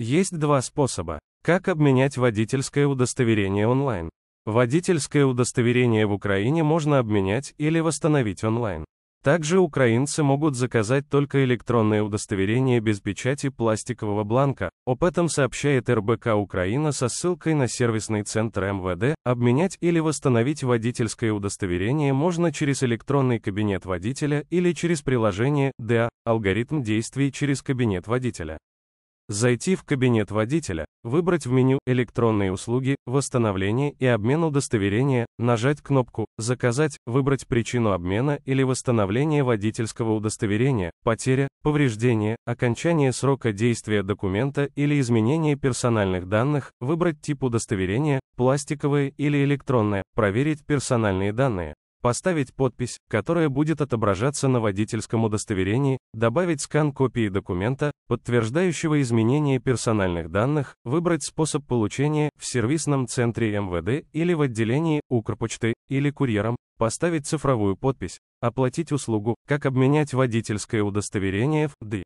Есть два способа, как обменять водительское удостоверение онлайн. Водительское удостоверение в Украине можно обменять или восстановить онлайн. Также украинцы могут заказать только электронное удостоверение без печати пластикового бланка. Об этом сообщает РБК Украина со ссылкой на сервисный центр МВД. Обменять или восстановить водительское удостоверение можно через электронный кабинет водителя или через приложение ДА алгоритм действий через кабинет водителя. Зайти в кабинет водителя, выбрать в меню «Электронные услуги», «Восстановление и обмен удостоверения», нажать кнопку «Заказать», выбрать причину обмена или восстановления водительского удостоверения, потеря, повреждение, окончание срока действия документа или изменение персональных данных, выбрать тип удостоверения, пластиковое или электронное, проверить персональные данные поставить подпись, которая будет отображаться на водительском удостоверении, добавить скан копии документа, подтверждающего изменение персональных данных, выбрать способ получения в сервисном центре МВД или в отделении Укрпочты или курьером, поставить цифровую подпись, оплатить услугу, как обменять водительское удостоверение в ДИ.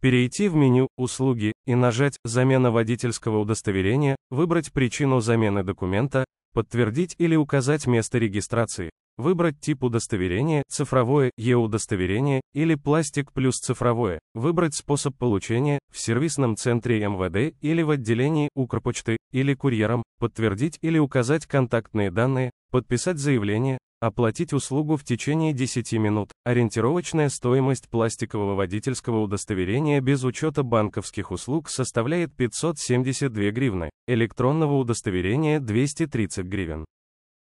Перейти в меню «Услуги» и нажать «Замена водительского удостоверения», выбрать причину замены документа, подтвердить или указать место регистрации, Выбрать тип удостоверения, цифровое, Е-удостоверение, или пластик плюс цифровое. Выбрать способ получения, в сервисном центре МВД или в отделении Укрпочты, или курьером. Подтвердить или указать контактные данные. Подписать заявление. Оплатить услугу в течение 10 минут. Ориентировочная стоимость пластикового водительского удостоверения без учета банковских услуг составляет 572 гривны, электронного удостоверения 230 гривен.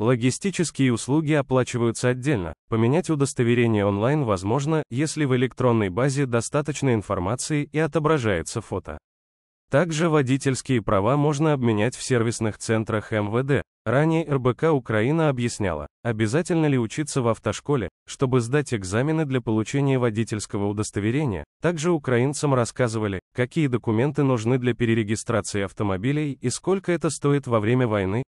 Логистические услуги оплачиваются отдельно. Поменять удостоверение онлайн возможно, если в электронной базе достаточно информации и отображается фото. Также водительские права можно обменять в сервисных центрах МВД. Ранее РБК Украина объясняла, обязательно ли учиться в автошколе, чтобы сдать экзамены для получения водительского удостоверения. Также украинцам рассказывали, какие документы нужны для перерегистрации автомобилей и сколько это стоит во время войны,